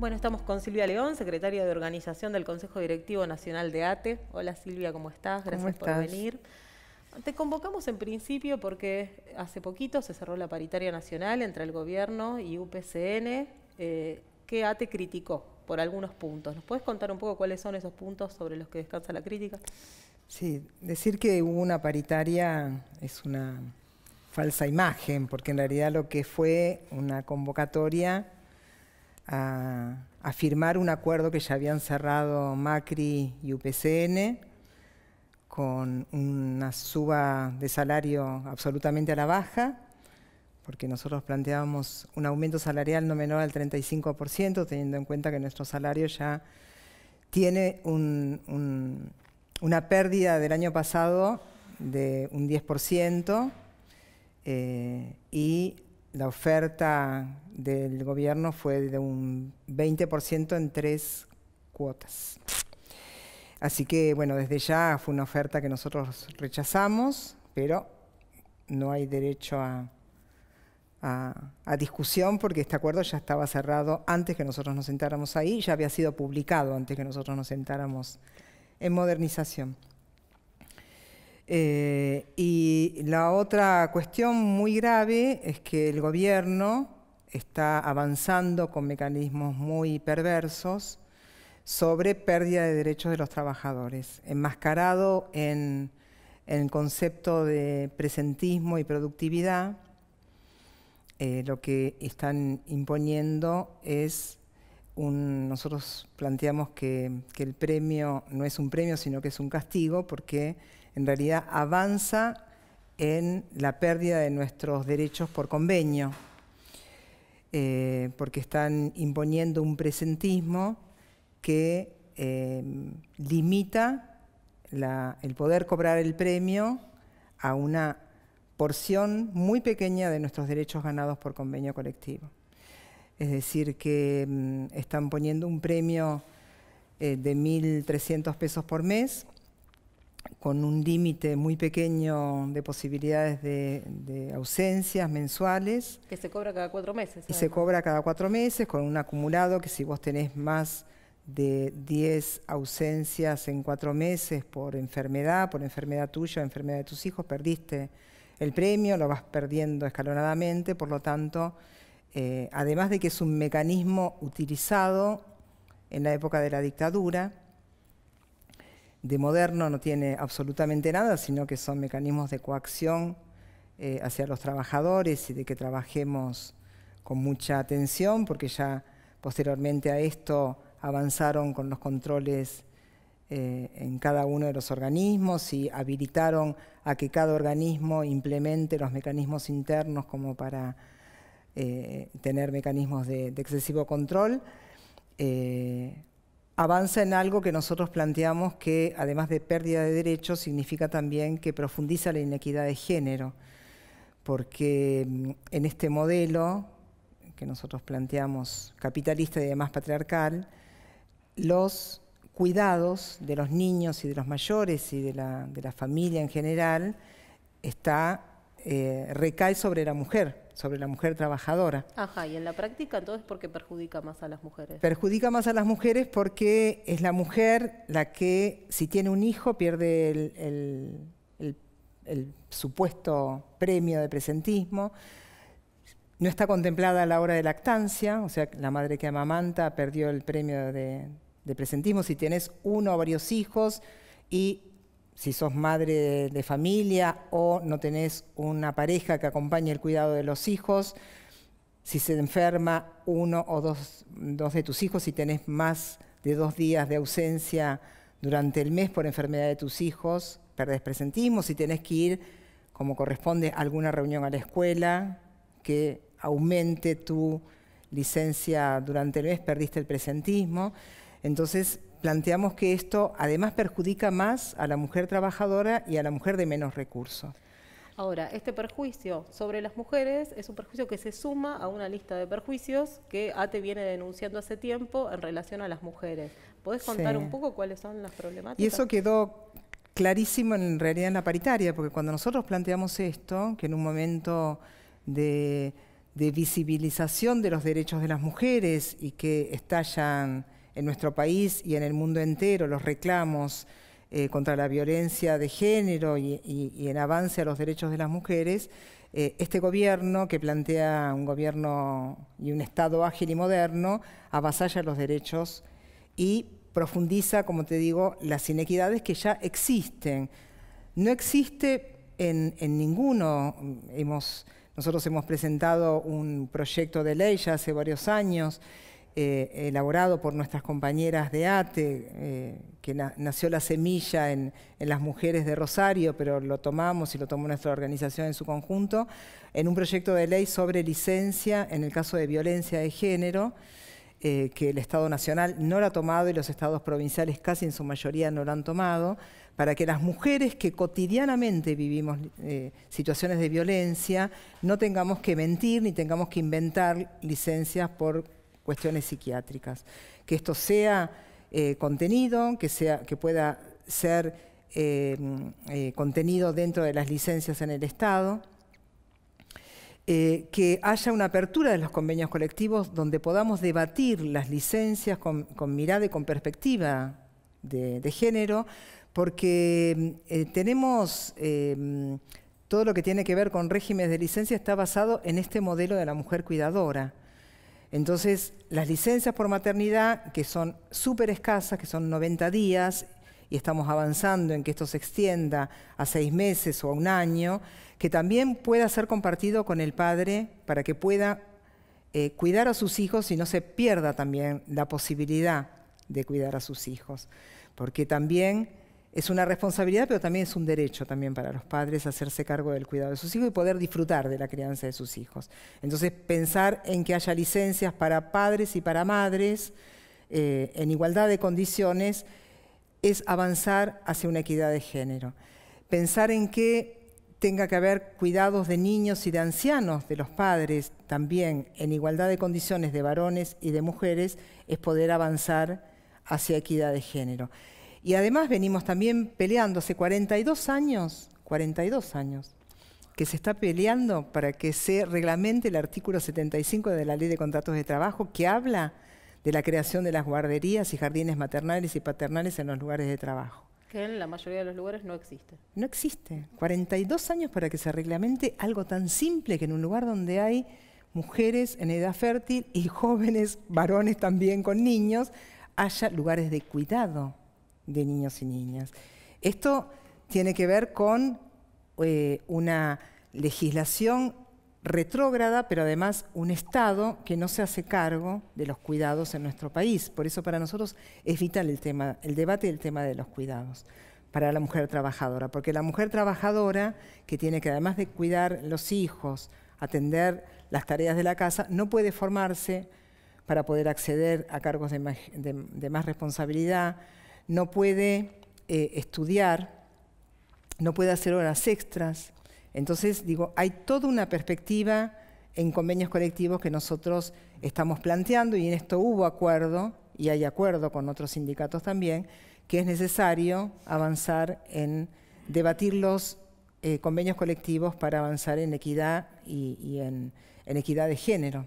Bueno, estamos con Silvia León, secretaria de Organización del Consejo Directivo Nacional de ATE. Hola Silvia, ¿cómo estás? Gracias por venir. Te convocamos en principio porque hace poquito se cerró la paritaria nacional entre el gobierno y UPCN, eh, que ATE criticó por algunos puntos. ¿Nos puedes contar un poco cuáles son esos puntos sobre los que descansa la crítica? Sí, decir que hubo una paritaria es una falsa imagen, porque en realidad lo que fue una convocatoria a, firmar un acuerdo que ya habían cerrado Macri y UPCN con una suba de salario absolutamente a la baja, porque nosotros planteábamos un aumento salarial no menor al 35%, teniendo en cuenta que nuestro salario ya tiene una pérdida del año pasado de un 10%, eh, y la oferta del gobierno fue de un 20% en tres cuotas. Así que, bueno, desde ya fue una oferta que nosotros rechazamos, pero no hay derecho a, discusión porque este acuerdo ya estaba cerrado antes que nosotros nos sentáramos ahí, ya había sido publicado antes que nosotros nos sentáramos en modernización. Eh, y la otra cuestión muy grave es que el gobierno está avanzando con mecanismos muy perversos sobre pérdida de derechos de los trabajadores, enmascarado en el concepto de presentismo y productividad. Eh, lo que están imponiendo es un, nosotros planteamos que el premio no es un premio, sino que es un castigo, porque en realidad avanza en la pérdida de nuestros derechos por convenio, eh, porque están imponiendo un presentismo que eh, limita el poder cobrar el premio a una porción muy pequeña de nuestros derechos ganados por convenio colectivo. Es decir, que mm, están poniendo un premio eh, de 1.300 pesos por mes con un límite muy pequeño de posibilidades de, ausencias mensuales. Que se cobra cada cuatro meses. Y se cobra cada cuatro meses con un acumulado que si vos tenés más de 10 ausencias en cuatro meses por enfermedad, por enfermedad tuya, enfermedad de tus hijos, perdiste el premio, lo vas perdiendo escalonadamente, por lo tanto, eh, además de que es un mecanismo utilizado en la época de la dictadura, de moderno no tiene absolutamente nada, sino que son mecanismos de coacción eh, hacia los trabajadores y de que trabajemos con mucha atención, porque ya posteriormente a esto avanzaron con los controles eh, en cada uno de los organismos y habilitaron a que cada organismo implemente los mecanismos internos como para eh, tener mecanismos de, excesivo control avanza en algo que nosotros planteamos que, además de pérdida de derechos, significa también que profundiza la inequidad de género, porque mm, en este modelo que nosotros planteamos capitalista y además patriarcal, los cuidados de los niños y de los mayores y de la, de la familia en general está eh, recae sobre la mujer, sobre la mujer trabajadora. Ajá, y en la práctica entonces, ¿por qué perjudica más a las mujeres? Perjudica más a las mujeres porque es la mujer la que, si tiene un hijo, pierde el, supuesto premio de presentismo. No está contemplada a la hora de lactancia, o sea, la madre que amamanta perdió el premio de, de presentismo. Si tienes uno o varios hijos y si sos madre de, familia o no tenés una pareja que acompañe el cuidado de los hijos, si se enferma uno o dos, de tus hijos, si tenés más de dos días de ausencia durante el mes por enfermedad de tus hijos, perdés presentismo, si tenés que ir, como corresponde, a alguna reunión a la escuela que aumente tu licencia durante el mes, perdiste el presentismo. Entonces, planteamos que esto además perjudica más a la mujer trabajadora y a la mujer de menos recursos. Ahora, este perjuicio sobre las mujeres es un perjuicio que se suma a una lista de perjuicios que ATE viene denunciando hace tiempo en relación a las mujeres. ¿Podés contar un poco cuáles son las problemáticas? Y eso quedó clarísimo en realidad en la paritaria, porque cuando nosotros planteamos esto, que en un momento de visibilización de los derechos de las mujeres y que estallan en nuestro país y en el mundo entero, los reclamos eh, contra la violencia de género y, en avance a los derechos de las mujeres, eh, este gobierno que plantea un gobierno y un Estado ágil y moderno avasalla los derechos y profundiza, como te digo, las inequidades que ya existen. No existe en, ninguno, nosotros hemos presentado un proyecto de ley ya hace varios años, eh, elaborado por nuestras compañeras de ATE, eh, que nació la semilla en, las mujeres de Rosario, pero lo tomamos y lo tomó nuestra organización en su conjunto, en un proyecto de ley sobre licencia en el caso de violencia de género, eh, que el Estado Nacional no lo ha tomado y los estados provinciales casi en su mayoría no lo han tomado, para que las mujeres que cotidianamente vivimos situaciones de violencia no tengamos que mentir ni tengamos que inventar licencias por cuestiones psiquiátricas. Que esto sea eh, contenido, que, sea, que pueda ser eh, mm, eh, contenido dentro de las licencias en el Estado, que haya una apertura de los convenios colectivos donde podamos debatir las licencias con, mirada y con perspectiva de, de género, porque mm, tenemos mm, todo lo que tiene que ver con regímenes de licencia está basado en este modelo de la mujer cuidadora. Entonces, las licencias por maternidad, que son súper escasas, que son 90 días, y estamos avanzando en que esto se extienda a seis meses o a un año, que también pueda ser compartido con el padre para que pueda eh, cuidar a sus hijos y no se pierda también la posibilidad de cuidar a sus hijos. Porque también es una responsabilidad, pero también es un derecho también para los padres hacerse cargo del cuidado de sus hijos y poder disfrutar de la crianza de sus hijos. Entonces, pensar en que haya licencias para padres y para madres eh, en igualdad de condiciones es avanzar hacia una equidad de género. Pensar en que tenga que haber cuidados de niños y de ancianos de los padres también en igualdad de condiciones de varones y de mujeres es poder avanzar hacia equidad de género. Y además venimos también peleando, hace 42 años, 42 años, que se está peleando para que se reglamente el artículo 75 de la Ley de Contratos de Trabajo que habla de la creación de las guarderías y jardines maternales y paternales en los lugares de trabajo. Que en la mayoría de los lugares no existe. No existe. 42 años para que se reglamente algo tan simple que en un lugar donde hay mujeres en edad fértil y jóvenes varones también con niños, haya lugares de cuidado de niños y niñas. Esto tiene que ver con eh, una legislación retrógrada, pero además un Estado que no se hace cargo de los cuidados en nuestro país. Por eso para nosotros es vital el, tema, el debate del tema de los cuidados para la mujer trabajadora, porque la mujer trabajadora que tiene que además de cuidar los hijos, atender las tareas de la casa, no puede formarse para poder acceder a cargos de más responsabilidad, no puede eh, estudiar, no puede hacer horas extras. Entonces, digo, hay toda una perspectiva en convenios colectivos que nosotros estamos planteando y en esto hubo acuerdo y hay acuerdo con otros sindicatos también, que es necesario avanzar en debatir los eh, convenios colectivos para avanzar en equidad y, en equidad de género.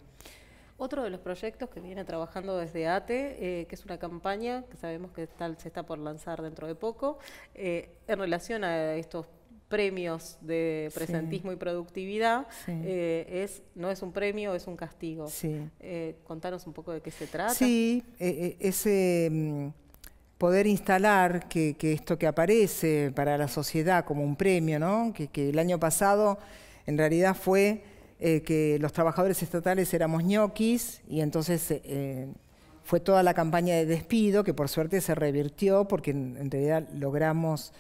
Otro de los proyectos que viene trabajando desde ATE, eh, que es una campaña que sabemos que se está por lanzar dentro de poco, eh, en relación a estos premios de presentismo y productividad, eh, es, no es un premio, es un castigo. Sí. contanos un poco de qué se trata. Sí, ese mm, poder instalar que, esto que aparece para la sociedad como un premio, que el año pasado en realidad fue eh, que los trabajadores estatales éramos ñoquis y entonces eh, eh, fue toda la campaña de despido que por suerte se revirtió porque en, realidad logramos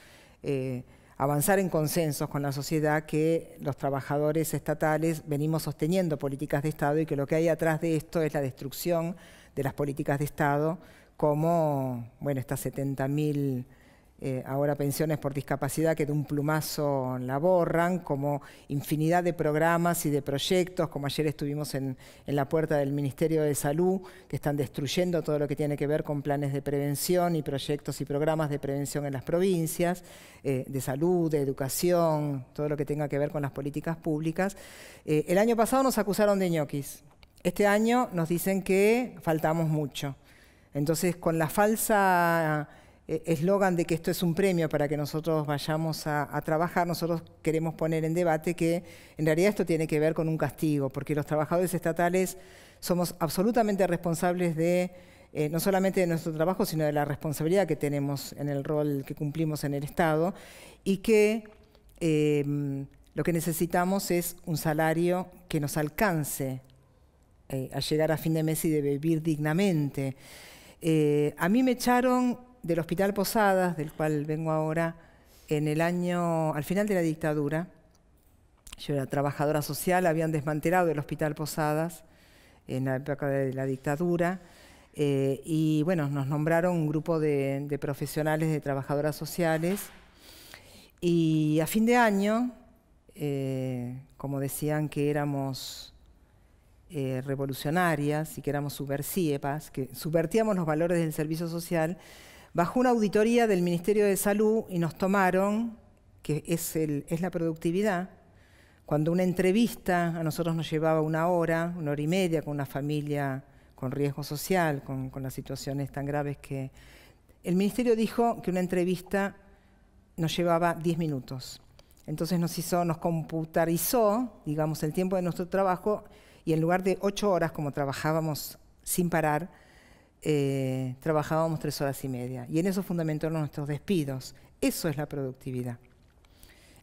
avanzar en consensos con la sociedad que los trabajadores estatales venimos sosteniendo políticas de Estado y que lo que hay atrás de esto es la destrucción de las políticas de Estado como, bueno, estas 70.000 eh, ahora pensiones por discapacidad que de un plumazo la borran, como infinidad de programas y de proyectos, como ayer estuvimos en, la puerta del Ministerio de Salud, que están destruyendo todo lo que tiene que ver con planes de prevención y proyectos y programas de prevención en las provincias, eh, de salud, de educación, todo lo que tenga que ver con las políticas públicas. Eh, el año pasado nos acusaron de ñoquis. Este año nos dicen que faltamos mucho. Entonces, con la falsa eh, eslogan de que esto es un premio para que nosotros vayamos a, trabajar, nosotros queremos poner en debate que en realidad esto tiene que ver con un castigo, porque los trabajadores estatales somos absolutamente responsables de eh, no solamente de nuestro trabajo, sino de la responsabilidad que tenemos en el rol que cumplimos en el Estado y que eh, lo que necesitamos es un salario que nos alcance a llegar a fin de mes y de vivir dignamente. a mí me echaron del Hospital Posadas, del cual vengo ahora, en el año, al final de la dictadura, yo era trabajadora social, habían desmantelado el Hospital Posadas en la época de la dictadura, eh, y bueno, nos nombraron un grupo de, profesionales, de trabajadoras sociales, y a fin de año, eh, como decían que éramos eh, revolucionarias y que éramos subversivas, que subvertíamos los valores del servicio social, bajo una auditoría del Ministerio de Salud y nos tomaron, que es, la productividad, cuando una entrevista a nosotros nos llevaba una hora, una hora y media con una familia con riesgo social, con, las situaciones tan graves que... El Ministerio dijo que una entrevista nos llevaba 10 minutos. Entonces nos hizo, nos computarizó, digamos, el tiempo de nuestro trabajo y en lugar de ocho horas, como trabajábamos sin parar, eh, trabajábamos tres horas y media. Y en eso fundamentaron nuestros despidos. Eso es la productividad.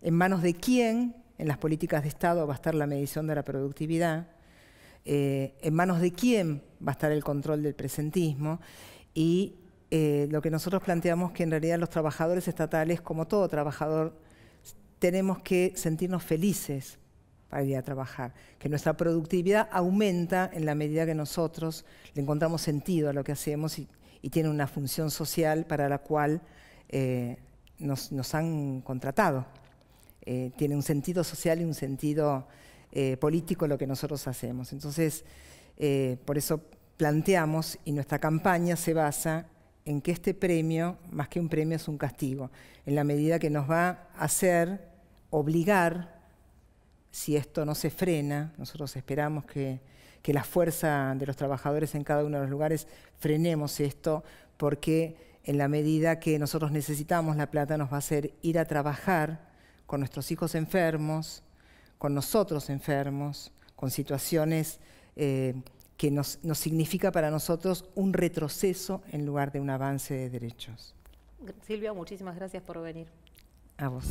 ¿En manos de quién en las políticas de Estado va a estar la medición de la productividad? Eh, ¿En manos de quién va a estar el control del presentismo? Y eh, lo que nosotros planteamos que en realidad los trabajadores estatales, como todo trabajador, tenemos que sentirnos felices para ir a trabajar, que nuestra productividad aumenta en la medida que nosotros le encontramos sentido a lo que hacemos y, tiene una función social para la cual eh, nos, han contratado. Eh, tiene un sentido social y un sentido eh, político lo que nosotros hacemos. Entonces, por eso planteamos y nuestra campaña se basa en que este premio, más que un premio, es un castigo, en la medida que nos va a hacer obligar si esto no se frena, nosotros esperamos que, la fuerza de los trabajadores en cada uno de los lugares frenemos esto, porque en la medida que nosotros necesitamos la plata nos va a hacer ir a trabajar con nuestros hijos enfermos, con nosotros enfermos, con situaciones eh, que nos, nos significa para nosotros un retroceso en lugar de un avance de derechos. Silvia, muchísimas gracias por venir. A vos.